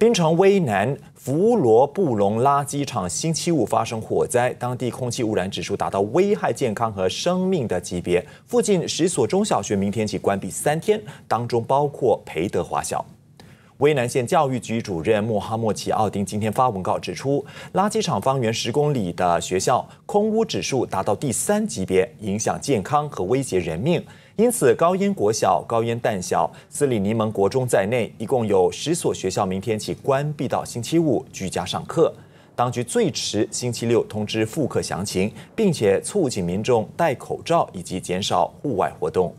冰城危南弗罗布隆垃圾场星期五发生火灾，当地空气污染指数达到危害健康和生命的级别，附近十所中小学明天起关闭三天，当中包括培德华小。威南县教育局主任莫哈莫奇奥丁今天发文告指出，垃圾场方圆十公里的学校空污指数达到第三级别，影响健康和威胁人命。因此，高烟国小、高烟淡小、斯里尼蒙国中在内，一共有十所学校明天起关闭到星期五，居家上课。当局最迟星期六通知复课详情，并且促进民众戴口罩以及减少户外活动。